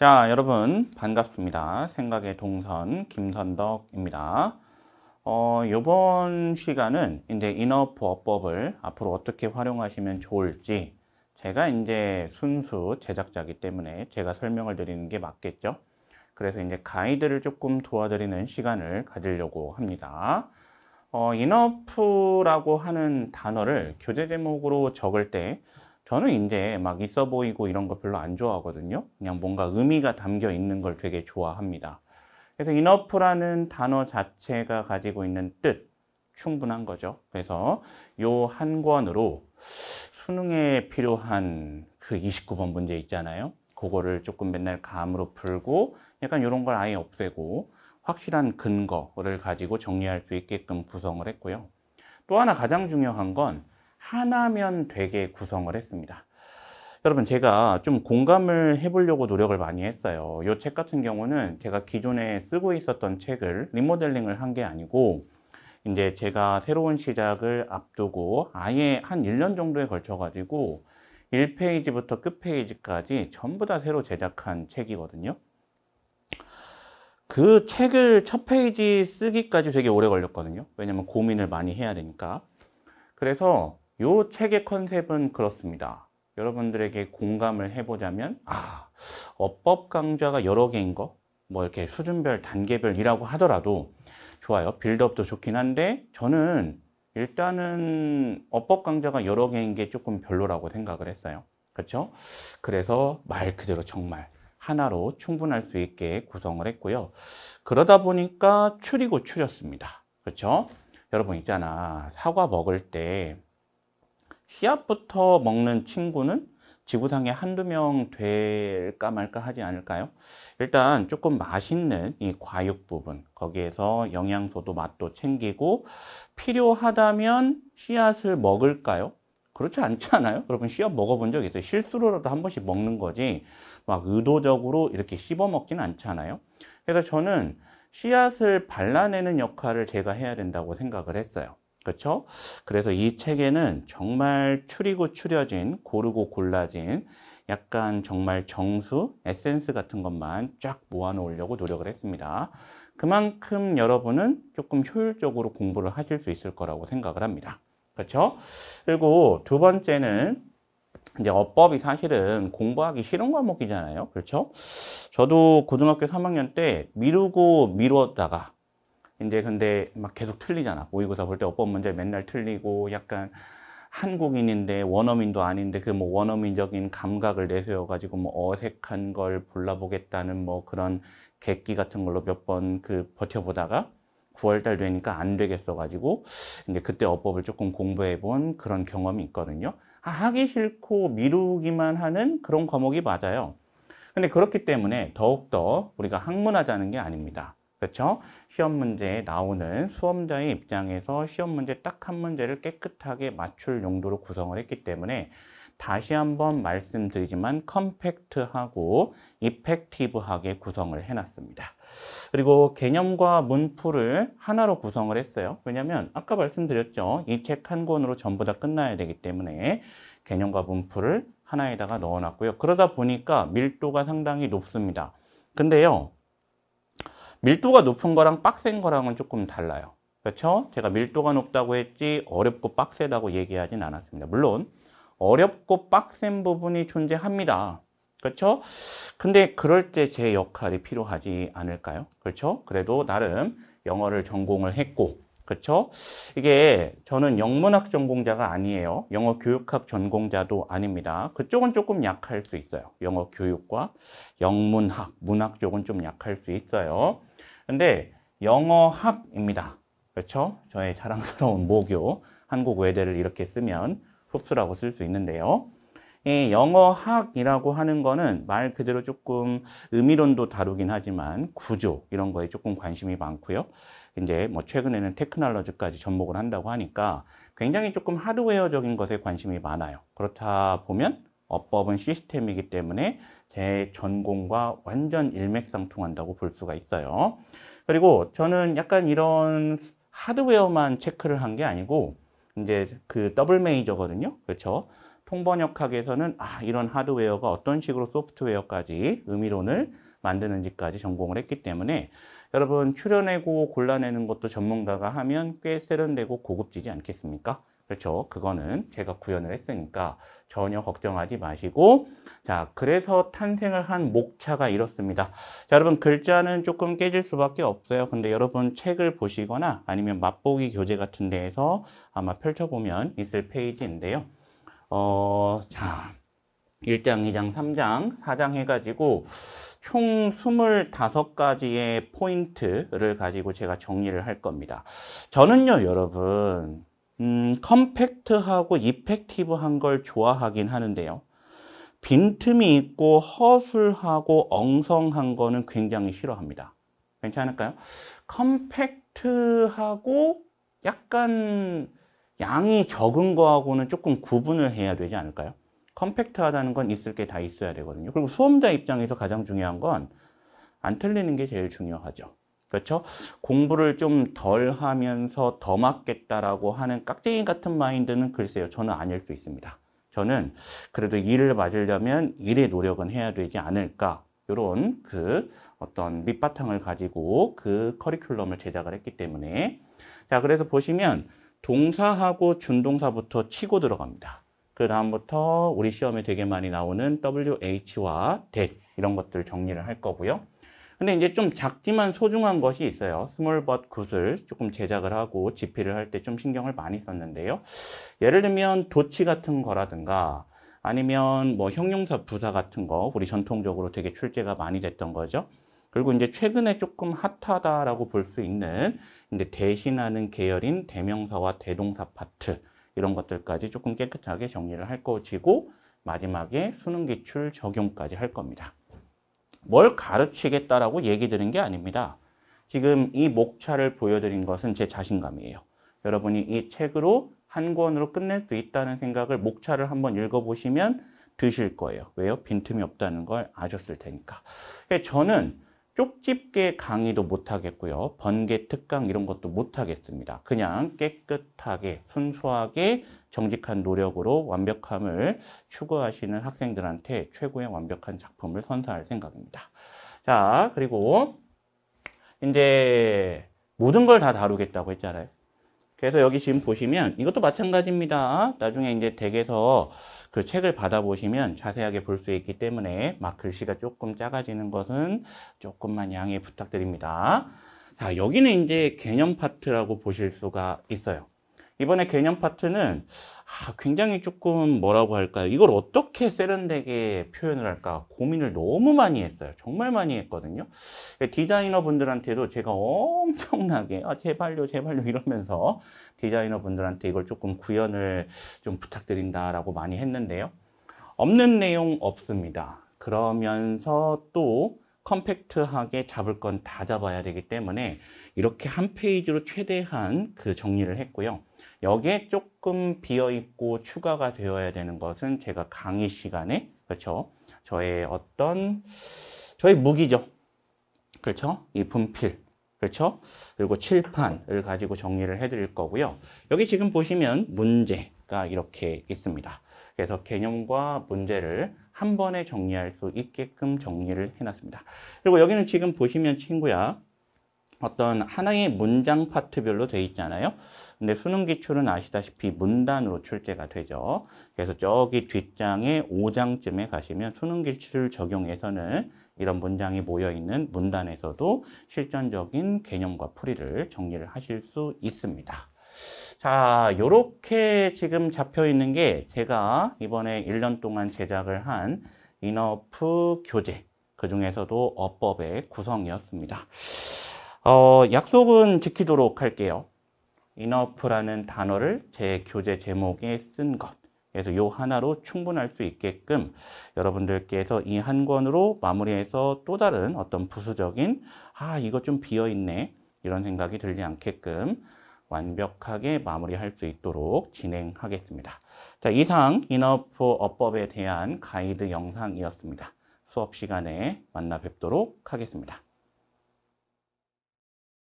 자, 여러분 반갑습니다. 생각의 동선 김선덕입니다. 어, 요번 시간은 이제 인어 프어법을 앞으로 어떻게 활용하시면 좋을지 제가 이제 순수 제작자기 이 때문에 제가 설명을 드리는 게 맞겠죠. 그래서 이제 가이드를 조금 도와드리는 시간을 가지려고 합니다. 어, 인어프라고 하는 단어를 교재 제목으로 적을 때 저는 이제막 있어 보이고 이런 거 별로 안 좋아하거든요. 그냥 뭔가 의미가 담겨 있는 걸 되게 좋아합니다. 그래서 enough라는 단어 자체가 가지고 있는 뜻, 충분한 거죠. 그래서 요 한 권으로 수능에 필요한 그 29번 문제 있잖아요. 그거를 조금 맨날 감으로 풀고 약간 이런 걸 아예 없애고 확실한 근거를 가지고 정리할 수 있게끔 구성을 했고요. 또 하나 가장 중요한 건 하나면 되게 구성을 했습니다. 여러분 제가 좀 공감을 해보려고 노력을 많이 했어요. 이 책 같은 경우는 제가 기존에 쓰고 있었던 책을 리모델링을 한 게 아니고 이제 제가 새로운 시작을 앞두고 아예 한 1년 정도에 걸쳐 가지고 1페이지부터 끝페이지까지 전부 다 새로 제작한 책이거든요. 그 책을 첫 페이지 쓰기까지 되게 오래 걸렸거든요. 왜냐면 고민을 많이 해야 되니까. 그래서 이 책의 컨셉은 그렇습니다. 여러분들에게 공감을 해보자면 아 어법 강좌가 여러 개인 거뭐 이렇게 수준별 단계별이라고 하더라도 좋아요. 빌드업도 좋긴 한데 저는 일단은 어법 강좌가 여러 개인 게 조금 별로라고 생각을 했어요. 그렇죠? 그래서 말 그대로 정말 하나로 충분할 수 있게 구성을 했고요. 그러다 보니까 추리고 추렸습니다. 그렇죠? 여러분 있잖아 사과 먹을 때 씨앗부터 먹는 친구는 지구상에 한두 명 될까 말까 하지 않을까요? 일단 조금 맛있는 이 과육 부분 거기에서 영양소도 맛도 챙기고 필요하다면 씨앗을 먹을까요? 그렇지 않지 않아요? 여러분 씨앗 먹어본 적 있어요? 실수로라도 한 번씩 먹는 거지 막 의도적으로 이렇게 씹어 먹지는 않잖아요. 그래서 저는 씨앗을 발라내는 역할을 제가 해야 된다고 생각을 했어요. 그렇죠? 그래서 이 책에는 정말 추리고 추려진 고르고 골라진 약간 정말 정수, 에센스 같은 것만 쫙 모아놓으려고 노력을 했습니다. 그만큼 여러분은 조금 효율적으로 공부를 하실 수 있을 거라고 생각을 합니다. 그렇죠? 그리고 두 번째는 이제 어법이 사실은 공부하기 싫은 과목이잖아요. 그렇죠? 저도 고등학교 3학년 때 미루고 미뤘다가 이제 근데 막 계속 틀리잖아. 모의고사 볼 때 어법 문제 맨날 틀리고 약간 한국인인데 원어민도 아닌데 그 뭐 원어민적인 감각을 내세워가지고 뭐 어색한 걸 골라보겠다는 뭐 그런 객기 같은 걸로 몇 번 그 버텨보다가 9월달 되니까 안 되겠어가지고 이제 그때 어법을 조금 공부해본 그런 경험이 있거든요. 하기 싫고 미루기만 하는 그런 과목이 맞아요. 근데 그렇기 때문에 더욱더 우리가 학문하자는 게 아닙니다. 그렇죠? 시험 문제에 나오는 수험자의 입장에서 시험 문제 딱 한 문제를 깨끗하게 맞출 용도로 구성을 했기 때문에 다시 한번 말씀드리지만 컴팩트하고 이펙티브하게 구성을 해놨습니다. 그리고 개념과 문풀을 하나로 구성을 했어요. 왜냐하면 아까 말씀드렸죠. 이 책 한 권으로 전부 다 끝나야 되기 때문에 개념과 문풀을 하나에다가 넣어놨고요. 그러다 보니까 밀도가 상당히 높습니다. 근데요. 밀도가 높은 거랑 빡센 거랑은 조금 달라요. 그렇죠? 제가 밀도가 높다고 했지 어렵고 빡세다고 얘기하진 않았습니다. 물론 어렵고 빡센 부분이 존재합니다. 그렇죠? 근데 그럴 때 제 역할이 필요하지 않을까요? 그렇죠? 그래도 나름 영어를 전공을 했고 그렇죠? 이게 저는 영문학 전공자가 아니에요. 영어 교육학 전공자도 아닙니다. 그쪽은 조금 약할 수 있어요. 영어 교육과 영문학, 문학 쪽은 좀 약할 수 있어요. 근데 영어학입니다. 그렇죠? 저의 자랑스러운 모교 한국외대를 이렇게 쓰면 흡수라고 쓸 수 있는데요. 이 예, 영어학이라고 하는 거는 말 그대로 조금 의미론도 다루긴 하지만 구조 이런 거에 조금 관심이 많고요. 이제 뭐 최근에는 테크놀로지까지 접목을 한다고 하니까 굉장히 조금 하드웨어적인 것에 관심이 많아요. 그렇다 보면 어법은 시스템이기 때문에 제 전공과 완전 일맥상통한다고 볼 수가 있어요. 그리고 저는 약간 이런 하드웨어만 체크를 한 게 아니고 이제 그 더블 메이저거든요. 그렇죠? 통번역학에서는 아, 이런 하드웨어가 어떤 식으로 소프트웨어까지 의미론을 만드는지까지 전공을 했기 때문에 여러분 출연내고 골라내는 것도 전문가가 하면 꽤 세련되고 고급지지 않겠습니까? 그렇죠. 그거는 제가 구현을 했으니까 전혀 걱정하지 마시고 자 그래서 탄생을 한 목차가 이렇습니다. 자 여러분 글자는 조금 깨질 수밖에 없어요. 근데 여러분 책을 보시거나 아니면 맛보기 교재 같은 데에서 아마 펼쳐보면 있을 페이지인데요. 어, 자, 1장, 2장, 3장, 4장 해가지고 총 25가지의 포인트를 가지고 제가 정리를 할 겁니다. 저는요, 여러분, 음, 컴팩트하고 이펙티브한 걸 좋아하긴 하는데요. 빈틈이 있고 허술하고 엉성한 거는 굉장히 싫어합니다. 괜찮을까요? 컴팩트하고 약간 양이 적은 거하고는 조금 구분을 해야 되지 않을까요? 컴팩트하다는 건 있을 게 다 있어야 되거든요. 그리고 수험자 입장에서 가장 중요한 건 안 틀리는 게 제일 중요하죠. 그렇죠? 공부를 좀 덜 하면서 더 맞겠다라고 하는 깍쟁이 같은 마인드는 글쎄요. 저는 아닐 수 있습니다. 저는 그래도 일을 맞으려면 일의 노력은 해야 되지 않을까. 이런 그 어떤 밑바탕을 가지고 그 커리큘럼을 제작을 했기 때문에 자 그래서 보시면 동사하고 준동사부터 치고 들어갑니다. 그 다음부터 우리 시험에 되게 많이 나오는 WH와 that 이런 것들 정리를 할 거고요. 근데 이제 좀 작지만 소중한 것이 있어요. 스몰 벗 굿을 조금 제작을 하고 집필을 할 때 좀 신경을 많이 썼는데요. 예를 들면 도치 같은 거라든가 아니면 뭐 형용사 부사 같은 거 우리 전통적으로 되게 출제가 많이 됐던 거죠. 그리고 이제 최근에 조금 핫하다라고 볼 수 있는 이제 대신하는 계열인 대명사와 대동사 파트 이런 것들까지 조금 깨끗하게 정리를 할 것이고 마지막에 수능 기출 적용까지 할 겁니다. 뭘 가르치겠다라고 얘기 드린 게 아닙니다. 지금 이 목차를 보여드린 것은 제 자신감이에요. 여러분이 이 책으로 한 권으로 끝낼 수 있다는 생각을 목차를 한번 읽어보시면 드실 거예요. 왜요? 빈틈이 없다는 걸 아셨을 테니까. 저는 쪽집게 강의도 못하겠고요. 번개 특강 이런 것도 못하겠습니다. 그냥 깨끗하게 순수하게 정직한 노력으로 완벽함을 추구하시는 학생들한테 최고의 완벽한 작품을 선사할 생각입니다. 자, 그리고 이제 모든 걸 다 다루겠다고 했잖아요. 그래서 여기 지금 보시면 이것도 마찬가지입니다. 나중에 이제 댁에서 그 책을 받아보시면 자세하게 볼 수 있기 때문에 막 글씨가 조금 작아지는 것은 조금만 양해 부탁드립니다. 자, 여기는 이제 개념 파트라고 보실 수가 있어요. 이번에 개념 파트는 아, 굉장히 조금 뭐라고 할까요? 이걸 어떻게 세련되게 표현을 할까 고민을 너무 많이 했어요. 정말 많이 했거든요. 디자이너 분들한테도 제가 엄청나게 아, 제발요, 제발요 이러면서 디자이너 분들한테 이걸 조금 구현을 좀 부탁드린다라고 많이 했는데요. 없는 내용 없습니다. 그러면서 또 컴팩트하게 잡을 건 다 잡아야 되기 때문에 이렇게 한 페이지로 최대한 그 정리를 했고요. 여기에 조금 비어있고 추가가 되어야 되는 것은 제가 강의 시간에, 그렇죠. 저의 어떤, 저의 무기죠. 그렇죠. 이 분필. 그렇죠. 그리고 칠판을 가지고 정리를 해드릴 거고요. 여기 지금 보시면 문제가 이렇게 있습니다. 그래서 개념과 문제를 한 번에 정리할 수 있게끔 정리를 해놨습니다. 그리고 여기는 지금 보시면 친구야 어떤 하나의 문장 파트별로 돼 있잖아요. 근데 수능 기출은 아시다시피 문단으로 출제가 되죠. 그래서 저기 뒷장에 5장쯤에 가시면 수능 기출 적용에서는 이런 문장이 모여있는 문단에서도 실전적인 개념과 풀이를 정리를 하실 수 있습니다. 자, 요렇게 지금 잡혀 있는 게 제가 이번에 1년 동안 제작을 한 인어프 교재. 그 중에서도 어법의 구성이었습니다. 어, 약속은 지키도록 할게요. 인어프라는 단어를 제 교재 제목에 쓴 것. 그래서 요 하나로 충분할 수 있게끔 여러분들께서 이 한 권으로 마무리해서 또 다른 어떤 부수적인 아 이거 좀 비어 있네 이런 생각이 들지 않게끔 완벽하게 마무리할 수 있도록 진행하겠습니다. 자, 이상 인어프 어법에 대한 가이드 영상이었습니다. 수업 시간에 만나 뵙도록 하겠습니다.